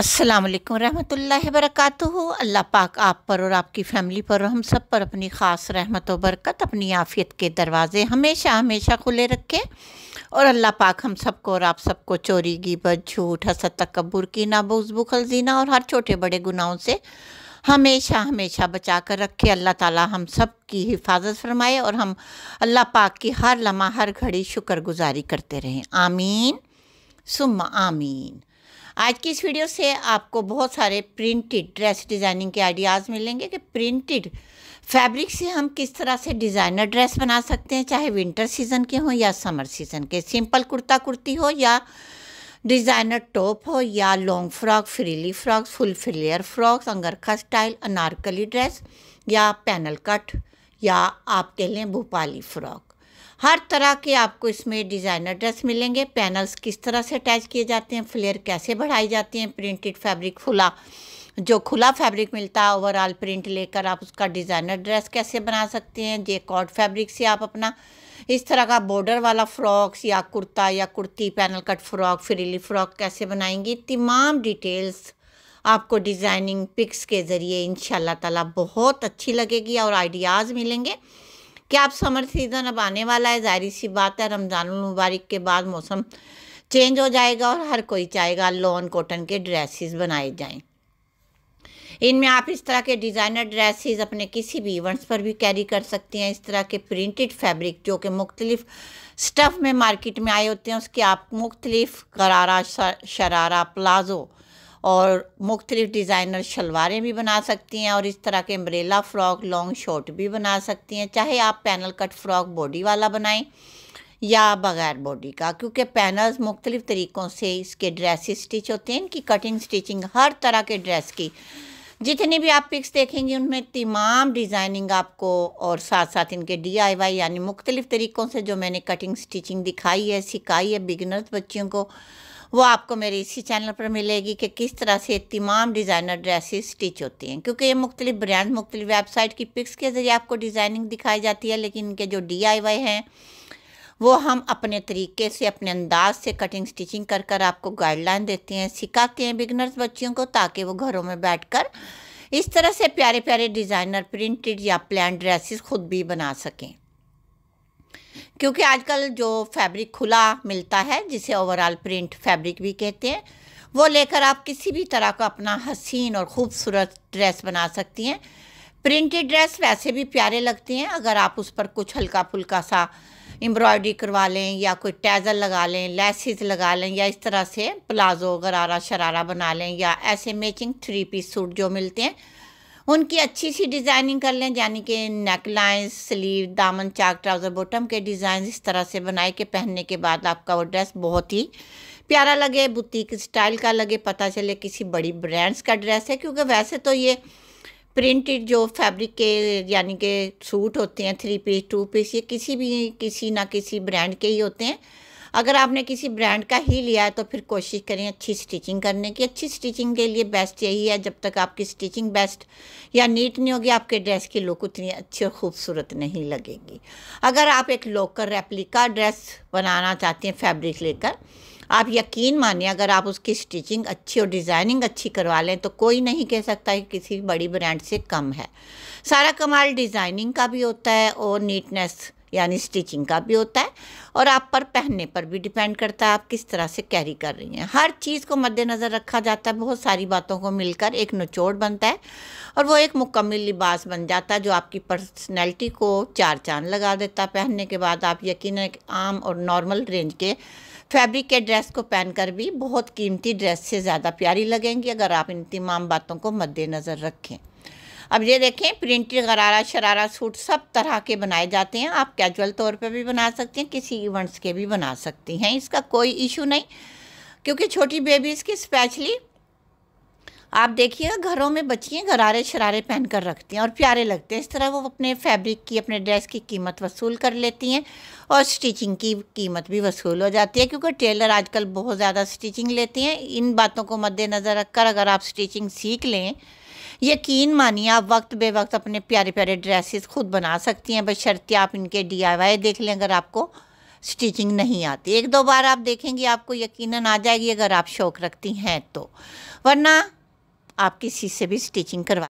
अस्सलाम वालेकुम रहमतुल्लाहि वरकatuहू अल्लाह पाक आप पर और आपकी फ़ैमिली पर और हम सब पर अपनी ख़ास रहमत और बरकत अपनी आफ़ियत के दरवाज़े हमेशा हमेशा खुले रखें और अल्लाह पाक हम सबको और आप सबको चोरी गिबत झूठ हसद तकबर की नाबूज बुखल जीना और हर छोटे बड़े गुनाहों से हमेशा हमेशा बचा कर रखे अल्लाह ताला हम सब की हिफाजत फरमाए और हम अल्लाह पाक की हर लम्हा हर घड़ी शुक्रगुजारी करते रहें आमीन सुम आमीन आज की इस वीडियो से आपको बहुत सारे प्रिंटेड ड्रेस डिज़ाइनिंग के आइडियाज़ मिलेंगे कि प्रिंटेड फैब्रिक से हम किस तरह से डिज़ाइनर ड्रेस बना सकते हैं चाहे विंटर सीज़न के हों या समर सीज़न के सिंपल कुर्ता कुर्ती हो या डिज़ाइनर टॉप हो या long frock frilly frock full flare frocks angrakha style Anarkali dress या पैनल कट या आप कह लें भोपाली फ्रॉक हर तरह के आपको इसमें डिज़ाइनर ड्रेस मिलेंगे पैनल्स किस तरह से अटैच किए जाते हैं फ्लेयर कैसे बढ़ाई जाती हैं प्रिंटेड फैब्रिक खुला जो खुला फैब्रिक मिलता है ओवरऑल प्रिंट लेकर आप उसका डिज़ाइनर ड्रेस कैसे बना सकते हैं जे कॉट फैब्रिक से आप अपना इस तरह का बॉर्डर वाला फ्रॉक्स या कुर्ता या kurti panel cut frock frilly frock कैसे बनाएंगी तमाम डिटेल्स आपको डिज़ाइनिंग पिक्स के ज़रिए इन ताला बहुत अच्छी लगेगी और आइडियाज़ मिलेंगे क्या आप समर सीज़न अब आने वाला है जाहिर सी बात है रमज़ान मुबारक के बाद मौसम चेंज हो जाएगा और हर कोई चाहेगा लॉन कॉटन के ड्रेसेस बनाए जाएं इनमें आप इस तरह के डिज़ाइनर ड्रेसेस अपने किसी भी इवेंट्स पर भी कैरी कर सकती हैं इस तरह के प्रिंटेड फैब्रिक जो कि मुख्तलिफ स्टफ़ में मार्केट में आए होते हैं उसके आप मुख्तलिफ करारा शरारा प्लाजो और मुख्तलिफ़ डिज़ाइनर शलवारें भी बना सकती हैं और इस तरह के अम्ब्रेला फ़्रॉक लॉन्ग शॉर्ट भी बना सकती हैं चाहे आप पैनल कट फ़्रॉक बॉडी वाला बनाएं या बग़ैर बॉडी का क्योंकि पैनल्स मुख्तलिफ़ तरीक़ों से इसके ड्रेस स्टिच होते हैं इनकी कटिंग स्टिचिंग हर तरह के ड्रेस की जितनी भी आप पिक्स देखेंगे उनमें तमाम डिज़ाइनिंग आपको और साथ साथ इनके डी आई वाई यानी मुख्तलिफ़ तरीक़ों से जो मैंने कटिंग स्टिचिंग दिखाई है सिखाई है बिगनर्स बच्चियों को वो आपको मेरे इसी चैनल पर मिलेगी कि किस तरह से तमाम डिज़ाइनर ड्रेसेस स्टिच होती हैं क्योंकि ये मुख्तलिफ ब्रांड मुख्तलिफ वेबसाइट की पिक्स के ज़रिए आपको डिज़ाइनिंग दिखाई जाती है लेकिन इनके जो डी आई वाई हैं वो हम अपने तरीके से अपने अंदाज से कटिंग स्टिचिंग कर कर आपको गाइडलाइन देते हैं सिखाते हैं बिगनर्स बच्चियों को ताकि वो घरों में बैठ कर इस तरह से प्यारे प्यारे डिज़ाइनर प्रिंटेड या प्लान ड्रेसेस खुद भी बना सकें क्योंकि आजकल जो फैब्रिक खुला मिलता है जिसे ओवरऑल प्रिंट फैब्रिक भी कहते हैं वो लेकर आप किसी भी तरह का अपना हसीन और ख़ूबसूरत ड्रेस बना सकती हैं प्रिंटेड ड्रेस वैसे भी प्यारे लगते हैं अगर आप उस पर कुछ हल्का फुल्का सा एम्ब्रॉयडरी करवा लें या कोई टैजल लगा लें लेसिस लगा लें या इस तरह से प्लाजो गरारा शरारा बना लें या ऐसे मैचिंग थ्री पीस सूट जो मिलते हैं उनकी अच्छी सी डिज़ाइनिंग कर लें यानी कि नेक लाइन स्लीव दामन चाक ट्राउज़र बॉटम के डिज़ाइन इस तरह से बनाए के पहनने के बाद आपका वो ड्रेस बहुत ही प्यारा लगे बुटीक स्टाइल का लगे पता चले किसी बड़ी ब्रांड्स का ड्रेस है क्योंकि वैसे तो ये प्रिंटेड जो फैब्रिक के यानी के सूट होते हैं थ्री पीस टू पीस ये किसी भी किसी ना किसी ब्रांड के ही होते हैं अगर आपने किसी ब्रांड का ही लिया है तो फिर कोशिश करें अच्छी स्टिचिंग करने की अच्छी स्टिचिंग के लिए बेस्ट यही है जब तक आपकी स्टिचिंग बेस्ट या नीट नहीं होगी आपके ड्रेस की लुक उतनी अच्छी और खूबसूरत नहीं लगेगी अगर आप एक लोकल रेप्लिका ड्रेस बनाना चाहते हैं फैब्रिक लेकर आप यकीन मानिए अगर आप उसकी स्टिचिंग अच्छी और डिज़ाइनिंग अच्छी करवा लें तो कोई नहीं कह सकता कि किसी बड़ी ब्रांड से कम है सारा कमाल डिज़ाइनिंग का भी होता है और नीटनेस यानी स्टिचिंग का भी होता है और आप पर पहनने पर भी डिपेंड करता है आप किस तरह से कैरी कर रही हैं हर चीज़ को मद्देनज़र रखा जाता है बहुत सारी बातों को मिलकर एक नचोड़ बनता है और वो एक मुकम्मल लिबास बन जाता है जो आपकी पर्सनैलिटी को चार चांद लगा देता है पहनने के बाद आप यकीन आम और नॉर्मल रेंज के फैब्रिक के ड्रेस को पहनकर भी बहुत कीमती ड्रेस से ज़्यादा प्यारी लगेंगी अगर आप इन तमाम बातों को मद्देनज़र रखें अब ये देखें प्रिंटेड गरारा शरारा सूट सब तरह के बनाए जाते हैं आप कैजुअल तौर पे भी बना सकते हैं किसी इवेंट्स के भी बना सकती हैं इसका कोई इशू नहीं क्योंकि छोटी बेबीज़ की स्पेशली आप देखिएगा घरों में बच्चियाँ गरारे शरारे पहन कर रखती हैं और प्यारे लगते हैं इस तरह वो अपने फैब्रिक की अपने ड्रेस की कीमत वसूल कर लेती हैं और स्टिचिंग की कीमत भी वसूल हो जाती है क्योंकि टेलर आजकल बहुत ज़्यादा स्टिचिंग लेते हैं इन बातों को मद्देनज़र रखकर अगर आप स्टिचिंग सीख लें यकीन मानिए आप वक्त बे वक्त अपने प्यारे प्यारे ड्रेसेस खुद बना सकती हैं शर्त आप इनके डीआईवाई देख लें अगर आपको स्टिचिंग नहीं आती एक दो बार आप देखेंगी आपको यकीनन आ जाएगी अगर आप शौक़ रखती हैं तो वरना आप किसी से भी स्टिचिंग करवा